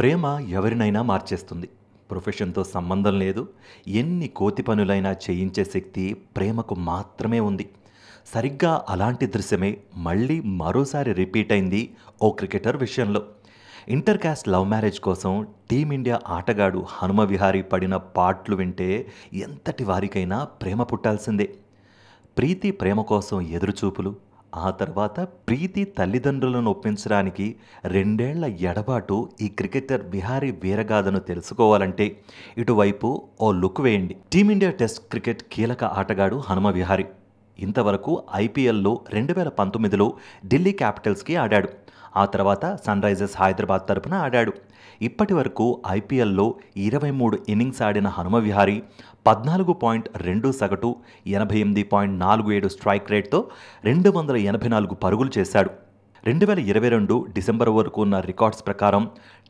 ప్రేమ ఎవరినైనా మార్చేస్తుంది ప్రొఫెషన్తో సంబంధం లేదు ఎన్ని కోతి పనులైనా చేయించే శక్తి ప్రేమకు మాత్రమే ఉంది సరిగ్గా అలాంటి దృశ్యమే మళ్ళీ మరోసారి రిపీట్ అయింది ఓ క్రికెటర్ విషయంలో ఇంటర్ క్యాస్ట్ లవ్ మ్యారేజ్ కోసం టీమిండియా ఆటగాడు హనుమ విహారీ పడిన పాటలు వింటే ఎంతటి వారికైనా ప్రేమ పుట్టాల్సిందే ప్రీతి ప్రేమ కోసం ఎదురుచూపులు ఆ తర్వాత ప్రీతి తల్లిదండ్రులను ఒప్పించడానికి రెండేళ్ల ఎడబాటు ఈ క్రికెటర్ బిహారీ వీరగాథను తెలుసుకోవాలంటే ఇటువైపు ఓ లుక్ వేయండి టీమిండియా టెస్ట్ క్రికెట్ కీలక ఆటగాడు హనుమ విహారీ ఇంతవరకు ఐపీఎల్లో రెండు వేల పంతొమ్మిదిలో ఢిల్లీ క్యాపిటల్స్కి ఆడాడు ఆ తర్వాత సన్ రైజర్స్ హైదరాబాద్ తరపున ఆడాడు ఇప్పటి వరకు ఐపీఎల్లో ఇరవై మూడు ఇన్నింగ్స్ ఆడిన హనుమ విహారి పద్నాలుగు పాయింట్ రెండు సగటు ఎనభై ఎనిమిది పాయింట్ నాలుగు ఏడు స్ట్రైక్ రేట్తో రెండు వందల ఎనభై నాలుగు పరుగులు చేశాడు రెండు వేల ఇరవై రెండు డిసెంబర్ వరకు ఉన్న రికార్డ్స్ ప్రకారం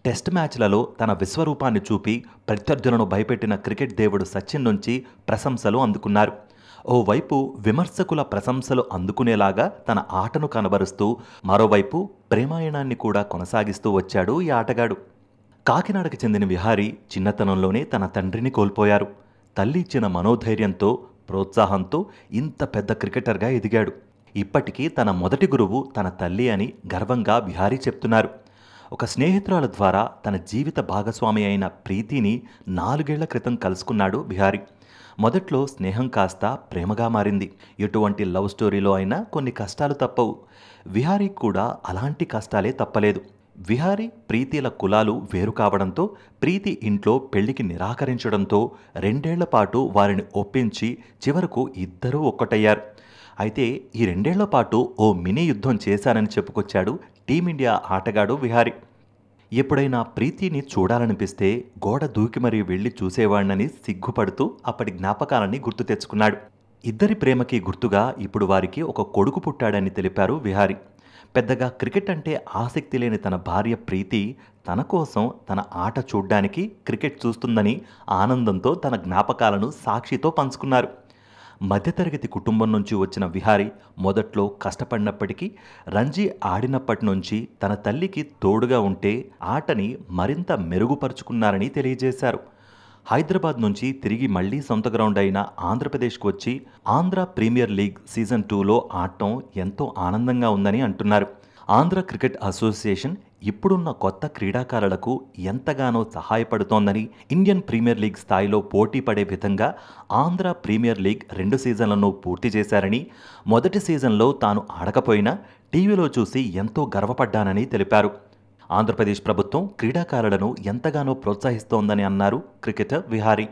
టెస్ట్ మ్యాచ్లలో తన విశ్వరూపాన్ని చూపి ప్రత్యర్థులను భయపెట్టిన క్రికెట్ దేవుడు సచిన్ నుంచి ప్రశంసలు అందుకున్నారు ఓవైపు విమర్శకుల ప్రశంసలు అందుకునేలాగా తన ఆటను కనబరుస్తూ మరోవైపు ప్రేమాయణాన్ని కూడా కొనసాగిస్తూ వచ్చాడు ఈ ఆటగాడు కాకినాడకు చెందిన విహారి చిన్నతనంలోనే తన తండ్రిని కోల్పోయారు తల్లి ఇచ్చిన మనోధైర్యంతో ప్రోత్సాహంతో ఇంత పెద్ద క్రికెటర్గా ఎదిగాడు ఇప్పటికీ తన మొదటి గురువు తన తల్లి అని గర్వంగా విహారీ చెప్తున్నారు ఒక స్నేహితురాల ద్వారా తన జీవిత భాగస్వామి అయిన ప్రీతిని నాలుగేళ్ల క్రితం కలుసుకున్నాడు బిహారీ మొదట్లో స్నేహం కాస్త ప్రేమగా మారింది ఎటువంటి లవ్ స్టోరీలో అయినా కొన్ని కష్టాలు తప్పవు విహారీ కూడా అలాంటి కష్టాలే తప్పలేదు విహారి ప్రీతిల కులాలు వేరు కావడంతో ప్రీతి ఇంట్లో పెళ్లికి నిరాకరించడంతో రెండేళ్ల పాటు వారిని ఒప్పించి చివరకు ఇద్దరూ ఒక్కటయ్యారు అయితే ఈ రెండేళ్ల పాటు ఓ మినీ యుద్ధం చేశానని చెప్పుకొచ్చాడు టీమిండియా ఆటగాడు విహారి ఎప్పుడైనా ప్రీతిని చూడాలనిపిస్తే గోడ దూకి మరీ వెళ్ళి చూసేవాడినని సిగ్గుపడుతూ అప్పటి జ్ఞాపకాలని గుర్తు తెచ్చుకున్నాడు ఇద్దరి ప్రేమకి గుర్తుగా ఇప్పుడు వారికి ఒక కొడుకు పుట్టాడని తెలిపారు విహారీ పెద్దగా క్రికెట్ అంటే ఆసక్తి లేని తన భార్య ప్రీతి తన కోసం తన ఆట చూడ్డానికి క్రికెట్ చూస్తుందని ఆనందంతో తన జ్ఞాపకాలను సాక్షితో పంచుకున్నారు మధ్యతరగతి కుటుంబం నుంచి వచ్చిన విహారి మొదట్లో కష్టపడినప్పటికీ రంజీ ఆడినప్పటి నుంచి తన తల్లికి తోడుగా ఉంటే ఆటని మరింత మెరుగుపరుచుకున్నారని తెలియజేశారు హైదరాబాద్ నుంచి తిరిగి మళ్లీ సొంత గ్రౌండ్ అయిన ఆంధ్రప్రదేశ్కు వచ్చి ఆంధ్ర ప్రీమియర్ లీగ్ సీజన్ టూలో ఆడటం ఎంతో ఆనందంగా ఉందని అంటున్నారు ఆంధ్ర క్రికెట్ అసోసియేషన్ ఇప్పుడున్న కొత్త క్రీడాకారులకు ఎంతగానో సహాయపడుతోందని ఇండియన్ ప్రీమియర్ లీగ్ స్థాయిలో పోటీ పడే విధంగా ఆంధ్ర ప్రీమియర్ లీగ్ రెండు సీజన్లను పూర్తి చేశారని మొదటి సీజన్లో తాను ఆడకపోయినా టీవీలో చూసి ఎంతో గర్వపడ్డానని తెలిపారు ఆంధ్రప్రదేశ్ ప్రభుత్వం క్రీడాకారులను ఎంతగానో ప్రోత్సహిస్తోందని అన్నారు క్రికెటర్ విహారీ